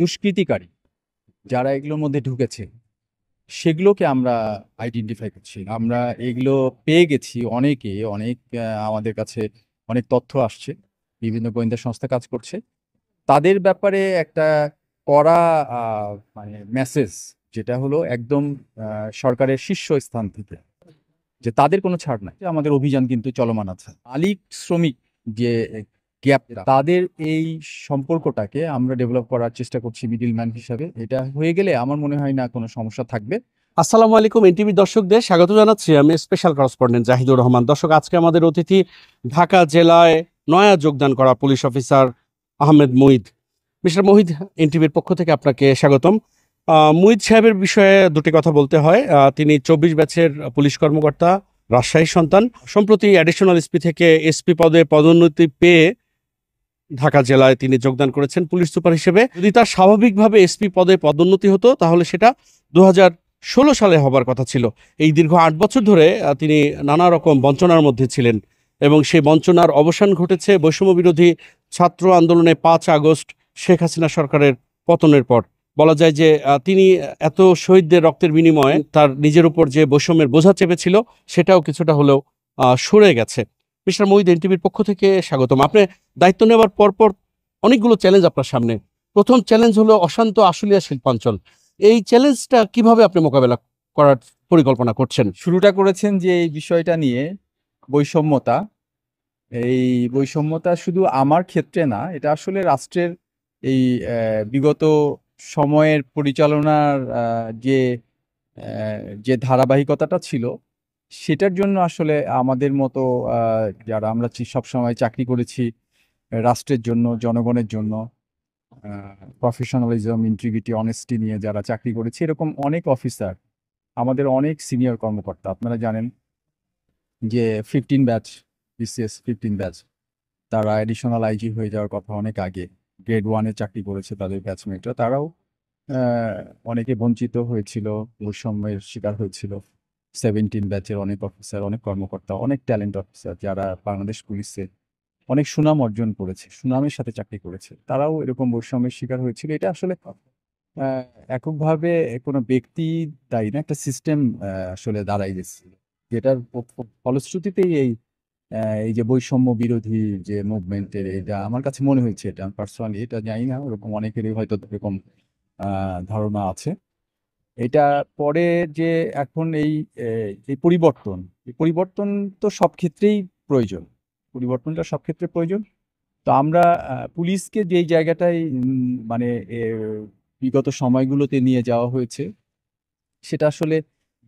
দুষ্কৃতিকারী যারা এগুলোর মধ্যে ঢুকেছে সেগুলোকে আমরা আইডেন্টিফাই করছি আমরা এগুলো পেয়ে গেছি অনেকে অনেক আমাদের কাছে অনেক তথ্য আসছে বিভিন্ন গোয়েন্দা সংস্থা কাজ করছে তাদের ব্যাপারে একটা করা মানে মেসেজ যেটা হলো একদম সরকারের শীর্ষস্থান থেকে যে তাদের কোনো ছাড় নাই আমাদের অভিযান কিন্তু চলমান আছে মালিক শ্রমিক যে তাদের এই সম্পর্কটাকে আমরা ডেভেলপ করার চেষ্টা করছি মিডিল ম্যান হিসাবে এটা হয়ে গেলে আমার মনে হয় না কোনো সমস্যা থাকবে আসসালামু আলাইকুম এনটিভি দর্শকদের স্বাগত জানাচ্ছি আমি স্পেশাল করসপন্ডেন্ট জাহিদুর রহমান দর্শক আজকে আমাদের অতিথি ঢাকা জেলায় নয়া যোগদান করা police officer Ahmed Muhid mister Muhid এনটিভির পক্ষ থেকে আপনাকে স্বাগতম মুহিদ সাহেবের বিষয়ে দুটি কথা বলতে হয় তিনি চব্বিশ ব্যাচের পুলিশ কর্মকর্তা রাজশাহী সন্তান সম্প্রতি অ্যাডিশনাল এসপি থেকে এসপি পদে পদোন্নতি পেয়ে ঢাকা জেলায় তিনি যোগদান করেছেন পুলিশ সুপার হিসেবে যদি তার স্বাভাবিকভাবে এসপি পদে পদোন্নতি হতো তাহলে সেটা দু ষোলো সালে হবার কথা ছিল এই দীর্ঘ আট বছর ধরে তিনি নানা রকম বঞ্চনার মধ্যে ছিলেন এবং সেই বঞ্চনার অবসান ঘটেছে বৈষম্য বিরোধী ছাত্র আন্দোলনে পাঁচ আগস্ট শেখ হাসিনা সরকারের পতনের পর বলা যায় যে তিনি এত শহীদদের রক্তের বিনিময়ে তার নিজের উপর যে বৈষম্যের বোঝা চেপেছিল সেটাও কিছুটা হলেও সরে গেছে মিস্টার মহিদিন টিভির পক্ষ থেকে স্বাগতম আপনি দায়িত্ব নেওয়ার পরপর অনেকগুলো চ্যালেঞ্জ আপনার সামনে প্রথম চ্যালেঞ্জ হলো অশান্ত আশুলিয়া শিল্পাঞ্চল এই চ্যালেঞ্জটা কিভাবে আপনি মোকাবেলা করার পরিকল্পনা করছেন শুরুটা করেছেন যে এই বিষয়টা নিয়ে বৈষম্যতা এই বৈষম্যতা শুধু আমার ক্ষেত্রে না এটা আসলে রাষ্ট্রের এই বিগত সময়ের পরিচালনার যে যে ধারাবাহিকতাটা ছিল সেটার জন্য আসলে আমাদের মতো যারা আমরা সব সময় চাকরি করেছি রাষ্ট্রের জন্য জনগণের জন্য প্রফেশনালিজম ইন্ট্রিগিটি অনেস্টি নিয়ে যারা চাকরি করেছে এরকম অনেক অফিসার আমাদের অনেক সিনিয়র কর্মকর্তা আপনারা জানেন যে fifteen batch BCS fifteen batch তারা অ্যাডিশনাল আইজি হয়ে যাওয়ার কথা অনেক আগে গ্রেড ওয়ানে চাকরি করেছে তাদের ব্যাচমেটরা তারাও অনেকে বঞ্চিত হয়েছিল বৈষম্যের শিকার হয়েছিল সেভেন্টিন ব্যাচের অনেক অফিসার অনেক কর্মকর্তা অনেক ট্যালেন্ট অফিসার যারা বাংলাদেশ পুলিশে অনেক সুনাম অর্জন করেছে সুনামের সাথে চাকরি করেছে তারাও এরকম বৈষম্যের শিকার হয়েছিল এটা আসলে এককভাবে কোনো ব্যক্তি তাই না একটা সিস্টেম আসলে দাঁড়াই গেছিল যেটার ফলশ্রুতিতেই এই এই যে বৈষম্য বিরোধী যে মুভমেন্টের এটা আমার কাছে মনে হয়েছে এটা পার্সোনালি এটা জানি না ওরকম অনেকেরই হয়তো এরকম ধারণা আছে এটা পরে যে এখন এই এই পরিবর্তন এই পরিবর্তন তো সব ক্ষেত্রেই প্রয়োজন পরিবর্তনটা সব ক্ষেত্রে প্রয়োজন তো আমরা পুলিশকে যেই জায়গাটায় মানে বিগত সময়গুলোতে নিয়ে যাওয়া হয়েছে সেটা আসলে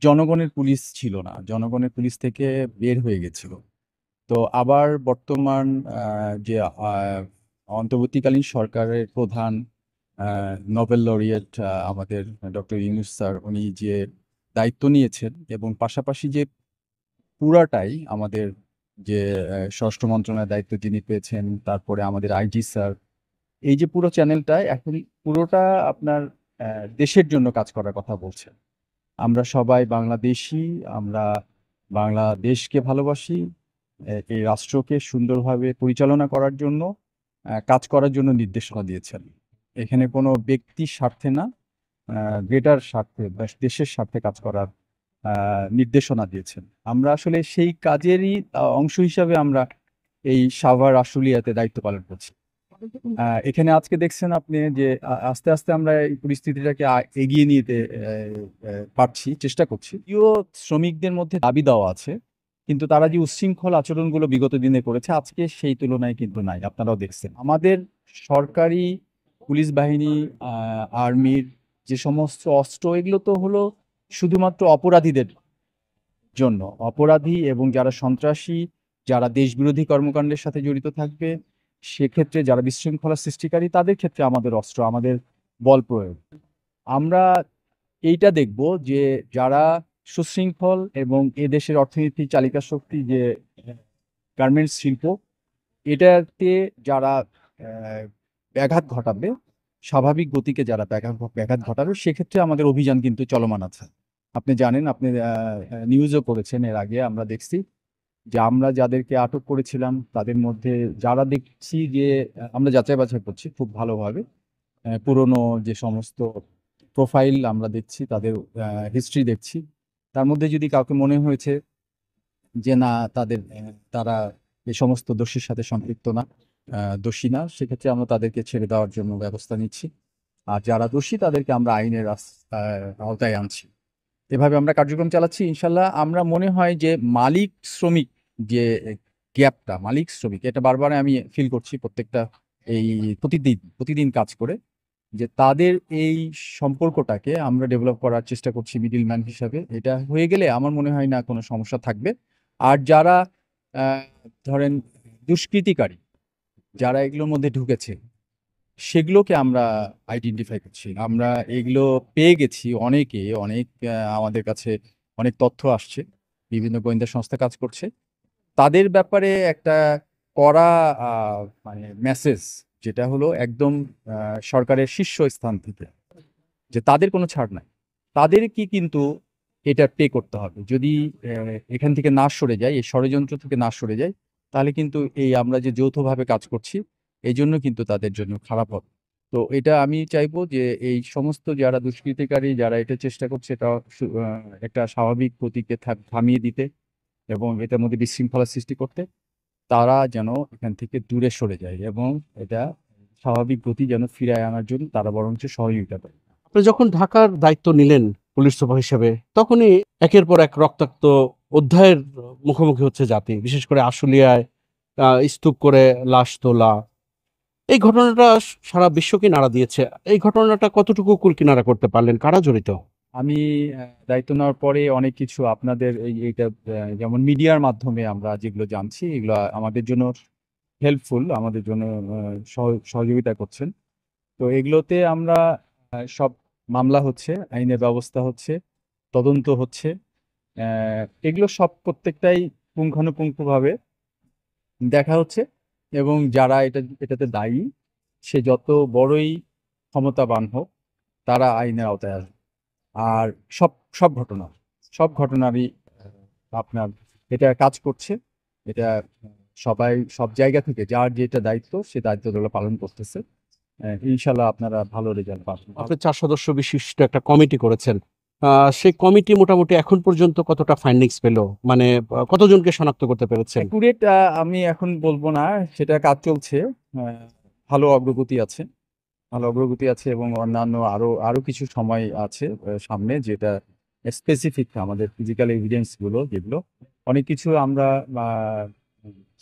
জনগণের পুলিশ ছিল না জনগণের পুলিশ থেকে বের হয়ে গেছিল তো আবার বর্তমান যে অন্তর্বর্তীকালীন সরকারের প্রধান নোবেল লরিয়েট আমাদের ডক্টর ইউনুস স্যার উনি যে দায়িত্ব নিয়েছেন এবং পাশাপাশি যে পুরাটাই আমাদের যে ষষ্ঠ মন্ত্রণালয়ের দায়িত্ব যিনি পেয়েছেন তারপরে আমাদের আইজি স্যার এই যে পুরো চ্যানেলটায় এখন পুরোটা আপনার দেশের জন্য কাজ করার কথা বলছেন আমরা সবাই বাংলাদেশি আমরা বাংলাদেশকে ভালোবাসি এই রাষ্ট্রকে সুন্দরভাবে পরিচালনা করার জন্য কাজ করার জন্য নির্দেশনা দিয়েছেন এখানে কোনো ব্যক্তির স্বার্থে না গ্রেটার স্বার্থে বা দেশের স্বার্থে কাজ করার নির্দেশনা দিয়েছেন আমরা আসলে সেই কাজেরই অংশ হিসাবে আমরা এই সাভার আশুলিয়াতে দায়িত্ব পালন করছি এখানে আজকে দেখছেন আপনি যে আস্তে আস্তে আমরা এই পরিস্থিতিটাকে এগিয়ে নিতে পারছি চেষ্টা করছি যদিও শ্রমিকদের মধ্যে দাবি দেওয়া আছে কিন্তু তারা যে উচ্ছৃঙ্খল আচরণগুলো বিগত দিনে করেছে আজকে সেই তুলনায় কিন্তু নাই আপনারাও দেখছেন আমাদের সরকারি পুলিশ বাহিনী আর্মির যে সমস্ত অস্ত্র এগুলো তো হলো শুধুমাত্র অপরাধীদের জন্য অপরাধী এবং যারা সন্ত্রাসী যারা দেশবিরোধী কর্মকাণ্ডের সাথে জড়িত থাকবে সেক্ষেত্রে যারা বিশৃঙ্খলা সৃষ্টিকারী তাদের ক্ষেত্রে আমাদের অস্ত্র আমাদের বল প্রয়োগ আমরা এইটা দেখব যে যারা সুশৃঙ্খল এবং এদেশের অর্থনীতি চালিকা শক্তি যে গার্মেন্টস শিল্প এটাতে যারা ব্যাঘাত ঘটাবে স্বাভাবিক গতিকে যারা ব্যাঘাত ব্যাঘাত ঘটাবে সেক্ষেত্রে আমাদের অভিযান কিন্তু চলমান আছে আপনি জানেন আপনি নিউজও করেছেন এর আগে আমরা দেখছি যে আমরা যাদেরকে আটক করেছিলাম তাদের মধ্যে যারা দেখছি যে আমরা যাচাই বাছাই করছি খুব ভালোভাবে পুরনো যে সমস্ত প্রোফাইল আমরা দেখছি তাদের হিস্ট্রি দেখছি তার মধ্যে যদি কাউকে মনে হয়েছে যে না তাদের তারা এ সমস্ত দোষীর সাথে সম্পৃক্ত না দোষী না সেক্ষেত্রে আমরা তাদেরকে ছেড়ে দেওয়ার জন্য ব্যবস্থা নিচ্ছি আর যারা দোষী তাদেরকে আমরা আইনের আওতায় আনছি এভাবে আমরা কার্যক্রম চালাচ্ছি ইনশাল্লাহ আমরা মনে হয় যে মালিক শ্রমিক যে গ্যাপটা মালিক শ্রমিক এটা বারবার আমি ফিল করছি প্রত্যেকটা এই প্রতিদিন প্রতিদিন কাজ করে যে তাদের এই সম্পর্কটাকে আমরা ডেভেলপ করার চেষ্টা করছি মিডিল ম্যান হিসাবে এটা হয়ে গেলে আমার মনে হয় না কোনো সমস্যা থাকবে আর যারা ধরেন দুষ্কৃতিকারী যারা এগুলোর মধ্যে ঢুকেছে সেগুলোকে আমরা আইডেন্টিফাই করছি আমরা এগুলো পেয়ে গেছি অনেকে অনেক আমাদের কাছে অনেক তথ্য আসছে বিভিন্ন গোয়েন্দা সংস্থা কাজ করছে তাদের ব্যাপারে একটা করা মানে মেসেজ যেটা হলো একদম সরকারের শীর্ষ স্থান থেকে যে তাদের কোনো ছাড় নাই তাদের কি কিন্তু এটা পে করতে হবে যদি এখান থেকে না সরে যায় এই ষড়যন্ত্র থেকে না সরে যায় তাহলে কিন্তু এই আমরা যে যৌথভাবে কাজ করছি এই জন্য কিন্তু তাদের জন্য খারাপ হবে তো এটা আমি চাইবো যে এই সমস্ত যারা দুষ্কৃতিকারী যারা এটা চেষ্টা করছে এটা একটা স্বাভাবিক গতিকে থামিয়ে দিতে এবং এটার মধ্যে বিশৃঙ্খলা সৃষ্টি করতে তারা যেন এখান থেকে দূরে সরে যায় এবং এটা স্বাভাবিক গতি যেন ফিরায় আনার জন্য তারা বরঞ্চ সহযোগিতা পায় আপনি যখন ঢাকার দায়িত্ব নিলেন পুলিশ সভা হিসেবে তখনই একের পর এক রক্তাক্ত অধ্যায়ের মুখোমুখি হচ্ছে জাতি বিশেষ করে আশুলিয়ায় স্তূপ করে লাশ তোলা এই ঘটনাটা সারা বিশ্বকে নাড়া দিয়েছে এই ঘটনাটা কতটুকু কুল কিনারা করতে পারলেন কারা জড়িত আমি দায়িত্ব নেওয়ার পরে অনেক কিছু আপনাদের এইটা যেমন মিডিয়ার মাধ্যমে আমরা যেগুলো জানছি এগুলো আমাদের জন্য হেল্পফুল আমাদের জন্য সহযোগিতা করছেন তো এগুলোতে আমরা সব মামলা হচ্ছে আইনের ব্যবস্থা হচ্ছে তদন্ত হচ্ছে এগুলো সব প্রত্যেকটাই পুঙ্খানুপুঙ্খভাবে দেখা হচ্ছে এবং যারা এটা এটাতে দায়ী সে যত বড়ই ক্ষমতাবান হোক তারা আইনের আওতায় আসবে আর সব সব ঘটনা সব ঘটনারই আপনার এটা কাজ করছে এটা সবাই সব জায়গা থেকে যার যেটা দায়িত্ব সে দায়িত্বগুলো পালন করতেছে ইনশাল্লাহ আপনারা ভালো রেজাল্ট পাবেন আপনি চার সদস্য বিশিষ্ট একটা কমিটি করেছেন সেই কমিটি মোটামুটি এখন পর্যন্ত কতটা ফাইন্ডিংস পেল মানে কতজনকে শনাক্ত করতে পেরেছে আমি এখন বলবো না সেটা কাজ চলছে ভালো অগ্রগতি আছে ভালো অগ্রগতি আছে এবং অন্যান্য আরো আরো কিছু সময় আছে সামনে যেটা স্পেসিফিক আমাদের ফিজিক্যাল এভিডেন্স গুলো যেগুলো অনেক কিছু আমরা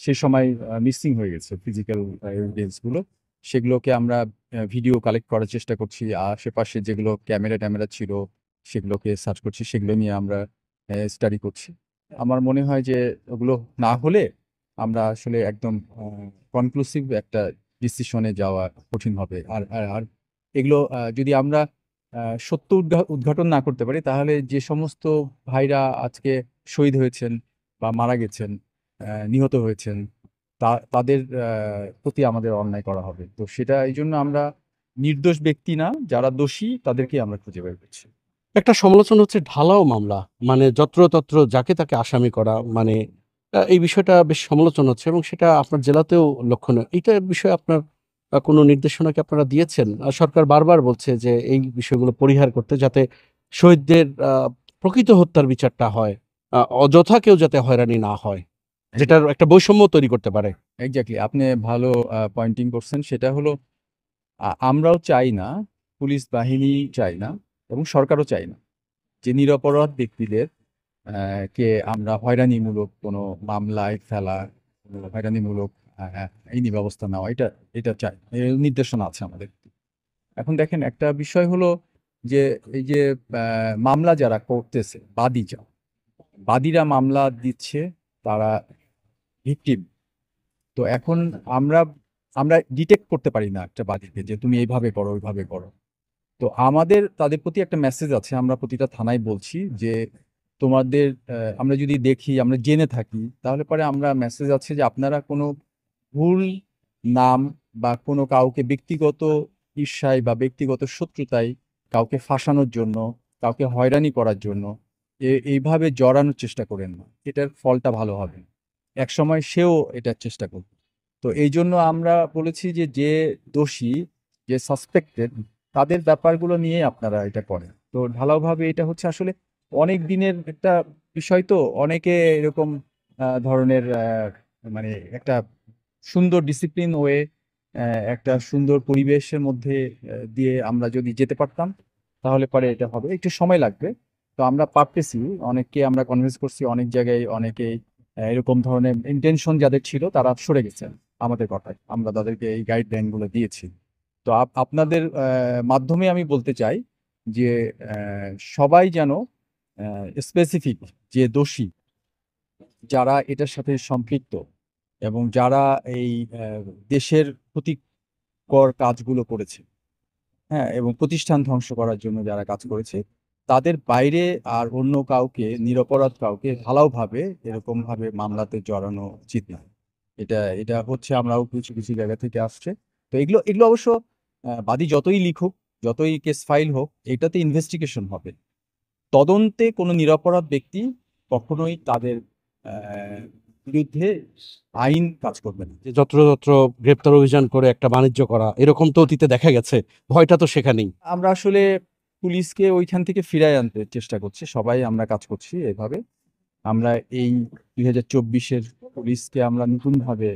সে সময় মিসিং হয়ে গেছে ফিজিক্যাল এভিডেন্স গুলো সেগুলোকে আমরা ভিডিও কালেক্ট করার চেষ্টা করছি আশেপাশে যেগুলো ক্যামেরা ট্যামেরা ছিল সেগুলোকে সার্চ করছি সেগুলো নিয়ে আমরা স্টাডি করছি আমার মনে হয় যে ওগুলো না হলে আমরা আসলে একদম কনক্লুসিভ একটা ডিসিশনে যাওয়া কঠিন হবে আর আর এগুলো যদি আমরা সত্য উদ্ঘাটন না করতে পারি তাহলে যে সমস্ত ভাইরা আজকে শহীদ হয়েছেন বা মারা গেছেন নিহত হয়েছেন তা তাদের প্রতি আমাদের অন্যায় করা হবে তো সেটা এই জন্য আমরা নির্দোষ ব্যক্তি না যারা দোষী তাদেরকে আমরা খুঁজে বের করছি একটা সমালোচনা হচ্ছে ঢালাও মামলা মানে যত্রতত্র যাকে তাকে আসামি করা মানে এই বিষয়টা বেশ সমালোচনা হচ্ছে এবং সেটা আপনার জেলাতেও লক্ষণীয় এইটা বিষয়ে আপনার কোনো নির্দেশনা কি আপনারা দিয়েছেন সরকার বারবার বলছে যে এই বিষয়গুলো পরিহার করতে যাতে শহীদদের প্রকৃত হত্যার বিচারটা হয় অযথা কেউ যাতে হয়রানি না হয় যেটার একটা বৈষম্য তৈরি করতে পারে এক্স্যাক্টলি আপনি ভালো পয়েন্টিং করছেন সেটা হলো আমরাও চাই না পুলিশ বাহিনী চাই না এবং সরকারও চায় না যে নিরপরাধ ব্যক্তিদের কে আমরা হয়রানিমূলক কোনো মামলায় ফেলা হয়রানিমূলক আইনি ব্যবস্থা নেওয়া এটা এটা চাই নির্দেশনা আছে আমাদের এখন দেখেন একটা বিষয় হলো যে এই যে মামলা যারা করতেছে বাদী যা বাদীরা মামলা দিচ্ছে তারা ভিকটিম তো এখন আমরা আমরা ডিটেক্ট করতে পারি না একটা বাদীকে যে তুমি এইভাবে করো ওইভাবে করো তো আমাদের তাদের প্রতি একটা মেসেজ আছে আমরা প্রতিটা থানায় বলছি যে তোমাদের আমরা যদি দেখি আমরা জেনে থাকি তাহলে পরে আমরা মেসেজ আছে যে আপনারা কোনো ভুল নাম বা কোনো কাউকে ব্যক্তিগত ঈর্ষায় বা ব্যক্তিগত শত্রুতায় কাউকে ফাঁসানোর জন্য কাউকে হয়রানি করার জন্য এইভাবে জড়ানোর চেষ্টা করেন না এটার ফলটা ভালো হবে এক সময় সেও এটার চেষ্টা করবে তো এই জন্য আমরা বলেছি যে যে দোষী যে সাসপেক্টেড তাদের ব্যাপারগুলো নিয়ে আপনারা এটা করেন তো ঢালাওভাবে এটা হচ্ছে আসলে অনেক দিনের একটা বিষয় তো অনেকে এরকম ধরনের মানে একটা সুন্দর ডিসিপ্লিন ওয়ে একটা সুন্দর পরিবেশের মধ্যে দিয়ে আমরা যদি যেতে পারতাম তাহলে পরে এটা হবে একটু সময় লাগবে তো আমরা পারতেছি অনেককে আমরা কনভিন্স করছি অনেক জায়গায় অনেকে এরকম ধরনের ইন্টেনশন যাদের ছিল তারা সরে গেছেন আমাদের কথায় আমরা তাদেরকে এই গাইডলাইনগুলো দিয়েছি তো আপনাদের মাধ্যমে আমি বলতে চাই যে সবাই যেন স্পেসিফিক যে দোষী যারা এটার সাথে সম্পৃক্ত এবং যারা এই দেশের ক্ষতিকর কাজগুলো করেছে হ্যাঁ এবং প্রতিষ্ঠান ধ্বংস করার জন্য যারা কাজ করেছে তাদের বাইরে আর অন্য কাউকে নিরপরাধ কাউকে ঢালাওভাবে এরকমভাবে মামলাতে জড়ানো উচিত না এটা এটা হচ্ছে আমরাও কিছু কিছু জায়গা থেকে আসছে তো এগুলো এগুলো অবশ্য বাদী যতই লিখুক যতই কেস ফাইল হোক এটাতে ইনভেস্টিগেশন হবে তদন্তে কোনো নিরাপরাধ ব্যক্তি কখনোই তাদের বিরুদ্ধে আইন কাজ করবে না যে যত্র গ্রেপ্তার অভিযান করে একটা বাণিজ্য করা এরকম তো অতীতে দেখা গেছে ভয়টা তো সেখানেই আমরা আসলে পুলিশকে ওইখান থেকে ফিরায় আনতে চেষ্টা করছি সবাই আমরা কাজ করছি এভাবে আমরা এই দুই হাজার চব্বিশের পুলিশকে আমরা নতুনভাবে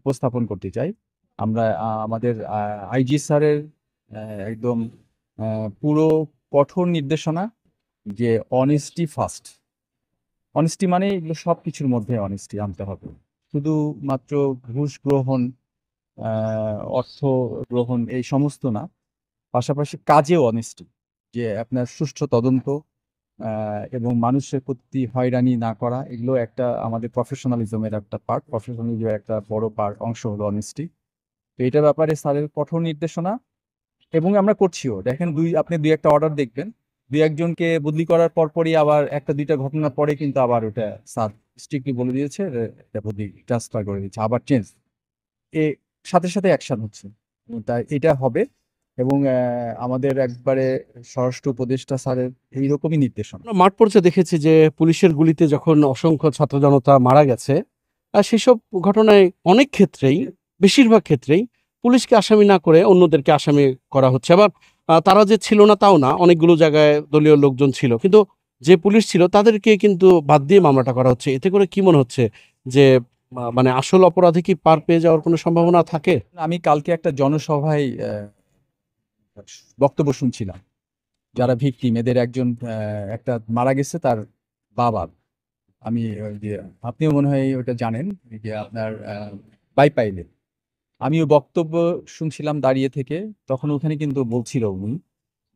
উপস্থাপন করতে চাই আমরা আমাদের আইজি স্যারের একদম পুরো কঠোর নির্দেশনা যে অনেস্টি ফার্স্ট অনেস্টি মানে এগুলো সব কিছুর মধ্যে অনেস্টি আনতে হবে শুধু মাত্র ঘুষ গ্রহণ অর্থ গ্রহণ এই সমস্ত না পাশাপাশি কাজেও অনেস্টি যে আপনার সুষ্ঠু তদন্ত এবং মানুষের প্রতি হয়রানি না করা এগুলো একটা আমাদের প্রফেশনালিজমের একটা পার্ট প্রফেশনালিজমের একটা বড় পার্ট অংশ হলো অনেস্টি তো এটা ব্যাপারে স্যারের কঠোর নির্দেশনা এবং আমরা করছিও দেখেন দুই আপনি দুই একটা অর্ডার দেখবেন দুই একজনকে বদলি করার পরপরই আবার একটা দুইটা ঘটনার পরে কিন্তু আবার ওটা স্যার স্ট্রিক্টলি বলে দিয়েছে বদলি ট্রান্সফার করে দিয়েছে আবার চেঞ্জ এ সাথে সাথে অ্যাকশন হচ্ছে তাই এটা হবে এবং আমাদের একবারে স্বরাষ্ট্র উপদেষ্টা স্যারের এইরকমই নির্দেশনা মাঠ পর্যায়ে দেখেছি যে পুলিশের গুলিতে যখন অসংখ্য ছাত্র জনতা মারা গেছে আর সেসব ঘটনায় অনেক ক্ষেত্রেই বেশিরভাগ ক্ষেত্রেই পুলিশকে আসামি না করে অন্যদেরকে আসামি করা হচ্ছে আবার তারা যে ছিল না তাও না অনেকগুলো জায়গায় দলীয় লোকজন ছিল কিন্তু যে পুলিশ ছিল তাদেরকে কিন্তু বাদ দিয়ে মামলাটা করা হচ্ছে এতে করে কি মনে হচ্ছে যে মানে আসল অপরাধী কি পার পেয়ে যাওয়ার কোনো সম্ভাবনা থাকে আমি কালকে একটা জনসভায় বক্তব্য শুনছিলাম যারা ভিকটিম এদের একজন একটা মারা গেছে তার বাবা আমি ওই যে আপনিও মনে হয় ওটা জানেন যে আপনার বাইপাইলের আমিও বক্তব্য শুনছিলাম দাঁড়িয়ে থেকে তখন ওখানে কিন্তু বলছিল উনি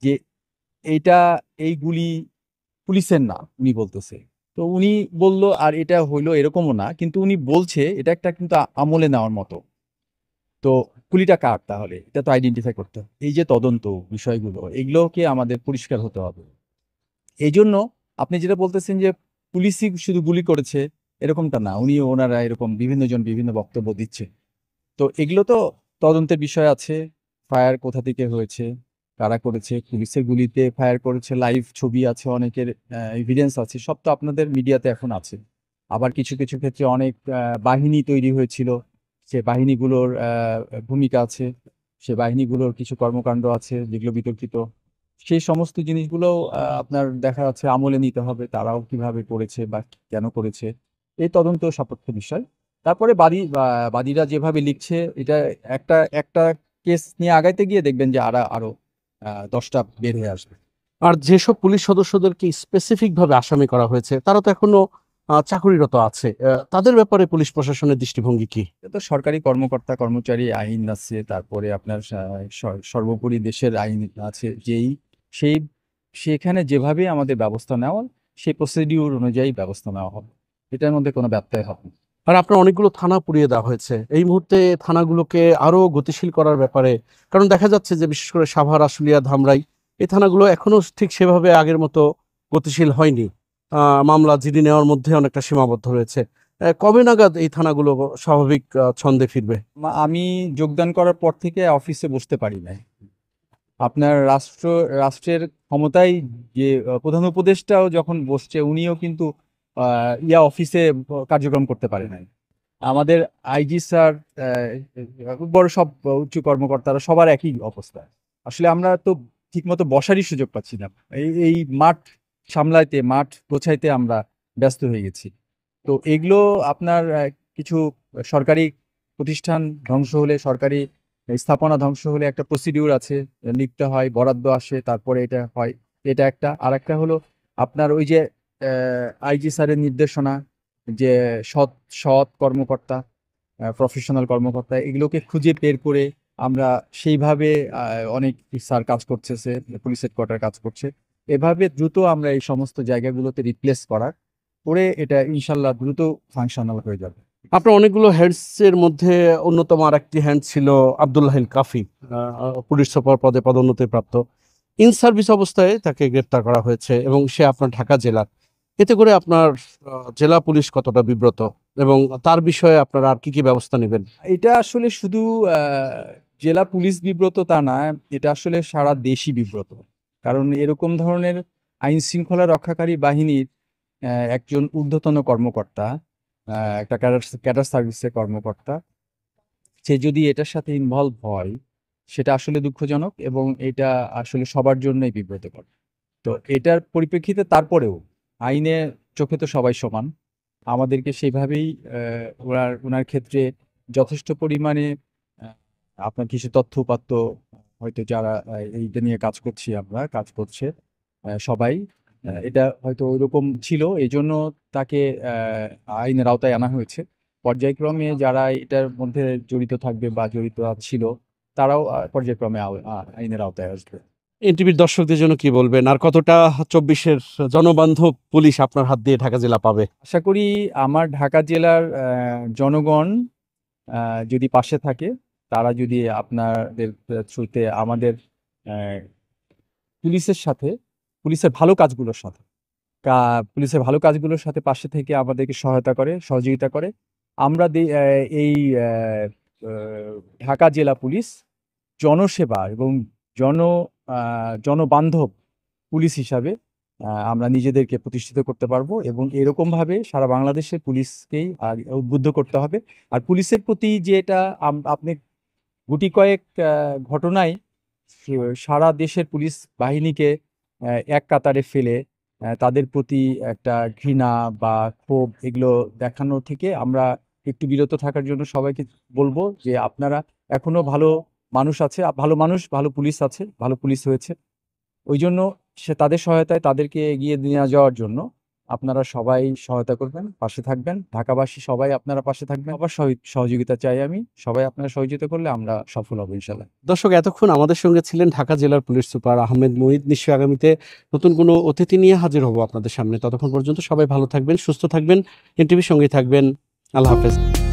যে এইটা এই গুলি পুলিশের না উনি বলতেছে তো উনি বলল আর এটা হইলো এরকমও না কিন্তু উনি বলছে এটা একটা কিন্তু আমলে নেওয়ার মতো তো কুলিটা কার তাহলে এটা তো আইডেন্টিফাই করতে হবে এই যে তদন্ত বিষয়গুলো এগুলোকে আমাদের পরিষ্কার হতে হবে এই জন্য আপনি যেটা বলতেছেন যে পুলিশই শুধু গুলি করেছে এরকমটা না উনি ওনারা এরকম বিভিন্ন জন বিভিন্ন বক্তব্য দিচ্ছে তো এগুলো তো তদন্তের বিষয় আছে ফায়ার কোথা থেকে হয়েছে কারা করেছে পুলিশের গুলিতে ফায়ার করেছে লাইভ ছবি আছে অনেকের এভিডেন্স আছে সব তো আপনাদের মিডিয়াতে এখন আছে আবার কিছু কিছু ক্ষেত্রে অনেক বাহিনী তৈরি হয়েছিল সে বাহিনীগুলোর ভূমিকা আছে সে বাহিনীগুলোর কিছু কর্মকাণ্ড আছে যেগুলো বিতর্কিত সেই সমস্ত জিনিসগুলো আপনার দেখা যাচ্ছে আমলে নিতে হবে তারাও কিভাবে করেছে বা কেন করেছে এই তদন্ত সাপেক্ষ বিষয় তারপরে বাদী বাদীরা যেভাবে লিখছে এটা একটা একটা কেস নিয়ে আগাইতে গিয়ে দেখবেন যে আরা আরো দশটা বের হয়ে আসবে আর যেসব পুলিশ সদস্যদেরকে স্পেসিফিক ভাবে আসামি করা হয়েছে তারা তো এখনো চাকরিরত আছে তাদের ব্যাপারে পুলিশ প্রশাসনের দৃষ্টিভঙ্গি কি তো সরকারি কর্মকর্তা কর্মচারী আইন আছে তারপরে আপনার সর্বোপরি দেশের আইন আছে যেই সেই সেখানে যেভাবে আমাদের ব্যবস্থা নেওয়া সেই প্রসিডিউর অনুযায়ী ব্যবস্থা নেওয়া হবে এটার মধ্যে কোনো ব্যত্যয় হবে আর আপনার অনেকগুলো থানা পুড়িয়ে দেওয়া হয়েছে এই মুহূর্তে থানাগুলোকে আরও গতিশীল করার ব্যাপারে কারণ দেখা যাচ্ছে যে বিশেষ করে সাভার আশুলিয়া ধামরাই এই থানাগুলো এখনও ঠিক সেভাবে আগের মতো গতিশীল হয়নি মামলা জিডি নেওয়ার মধ্যে অনেকটা সীমাবদ্ধ রয়েছে কবে নাগাদ এই থানাগুলো স্বাভাবিক ছন্দে ফিরবে আমি যোগদান করার পর থেকে অফিসে বসতে পারি নাই আপনার রাষ্ট্র রাষ্ট্রের ক্ষমতায় যে প্রধান উপদেষ্টাও যখন বসছে উনিও কিন্তু ইয়া অফিসে কার্যক্রম করতে পারে নাই আমাদের আইজি স্যার বড় সব উচ্চ কর্মকর্তারা সবার একই অবস্থা আসলে আমরা তো ঠিকমতো বসারই সুযোগ পাচ্ছি না এই এই মাঠ সামলাইতে মাঠ গোছাইতে আমরা ব্যস্ত হয়ে গেছি তো এগুলো আপনার কিছু সরকারি প্রতিষ্ঠান ধ্বংস হলে সরকারি স্থাপনা ধ্বংস হলে একটা প্রসিডিউর আছে লিখতে হয় বরাদ্দ আসে তারপরে এটা হয় এটা একটা আর একটা হলো আপনার ওই যে আইজি স্যারের নির্দেশনা যে সৎ সৎ কর্মকর্তা প্রফেশনাল কর্মকর্তা এগুলোকে খুঁজে বের করে আমরা সেইভাবে অনেক স্যার কাজ করতেছে পুলিশ হেডকোয়ার্টার কাজ করছে এভাবে দ্রুত আমরা এই সমস্ত জায়গাগুলোতে রিপ্লেস করার করে এটা ইনশাল্লাহ দ্রুত ফাংশনাল হয়ে যাবে আপনার অনেকগুলো হ্যান্ডসের মধ্যে অন্যতম আর একটি হ্যান্ড ছিল আবদুল্লাহিল কাফি পুলিশ সুপার পদে পদোন্নতি প্রাপ্ত ইন সার্ভিস অবস্থায় তাকে গ্রেপ্তার করা হয়েছে এবং সে আপনার ঢাকা জেলার এতে করে আপনার জেলা পুলিশ কতটা বিব্রত এবং তার বিষয়ে আপনারা আর কি কি ব্যবস্থা নেবেন এটা আসলে শুধু জেলা পুলিশ বিব্রত তা না এটা আসলে সারা দেশই বিব্রত কারণ এরকম ধরনের আইন শৃঙ্খলা রক্ষাকারী বাহিনীর একজন ঊর্ধ্বতন কর্মকর্তা একটা ক্যাডার ক্যাডার সার্ভিসের কর্মকর্তা সে যদি এটার সাথে ইনভলভ হয় সেটা আসলে দুঃখজনক এবং এটা আসলে সবার জন্যই বিব্রতকর তো এটার পরিপ্রেক্ষিতে তারপরেও আইনে চোখে তো সবাই সমান আমাদেরকে সেইভাবেই ওনার ওনার ক্ষেত্রে যথেষ্ট পরিমাণে আপনার কিছু তথ্য উপাত্ত হয়তো যারা এইটা নিয়ে কাজ করছি আমরা কাজ করছে সবাই এটা হয়তো ওইরকম ছিল এই জন্য তাকে আইনের আওতায় আনা হয়েছে পর্যায়ক্রমে যারা এটার মধ্যে জড়িত থাকবে বা জড়িত ছিল তারাও পর্যায়ক্রমে আইনের আওতায় আসবে এনটিভির দর্শকদের জন্য কি বলবেন আর কতটা চব্বিশের জনবান্ধব পুলিশ আপনার হাত দিয়ে ঢাকা জেলা পাবে আশা করি আমার ঢাকা জেলার জনগণ যদি পাশে থাকে তারা যদি আপনাদের থ্রুতে আমাদের পুলিশের সাথে পুলিশের ভালো কাজগুলোর সাথে পুলিশের ভালো কাজগুলোর সাথে পাশে থেকে আমাদেরকে সহায়তা করে সহযোগিতা করে আমরা এই ঢাকা জেলা পুলিশ জনসেবা এবং জন জনবান্ধব পুলিশ হিসাবে আমরা নিজেদেরকে প্রতিষ্ঠিত করতে পারবো এবং এরকমভাবে সারা বাংলাদেশের পুলিশকেই উদ্বুদ্ধ করতে হবে আর পুলিশের প্রতি যেটা আপনি গুটি কয়েক ঘটনায় সারা দেশের পুলিশ বাহিনীকে এক কাতারে ফেলে তাদের প্রতি একটা ঘৃণা বা ক্ষোভ এগুলো দেখানো থেকে আমরা একটু বিরত থাকার জন্য সবাইকে বলবো যে আপনারা এখনো ভালো মানুষ আছে ভালো মানুষ ভালো পুলিশ আছে ভালো পুলিশ হয়েছে ওই জন্য সে তাদের সহায়তায় তাদেরকে এগিয়ে নিয়ে যাওয়ার জন্য আপনারা সবাই সহায়তা করবেন পাশে থাকবেন ঢাকাবাসী সবাই আপনারা পাশে থাকবেন আবার সহযোগিতা চাই আমি সবাই আপনারা সহযোগিতা করলে আমরা সফল হব ইনশাল্লাহ দর্শক এতক্ষণ আমাদের সঙ্গে ছিলেন ঢাকা জেলার পুলিশ সুপার আহমেদ মহিদ নিশ্চয় আগামীতে নতুন কোনো অতিথি নিয়ে হাজির হব আপনাদের সামনে ততক্ষণ পর্যন্ত সবাই ভালো থাকবেন সুস্থ থাকবেন এনটিভির সঙ্গে থাকবেন আল্লাহ হাফেজ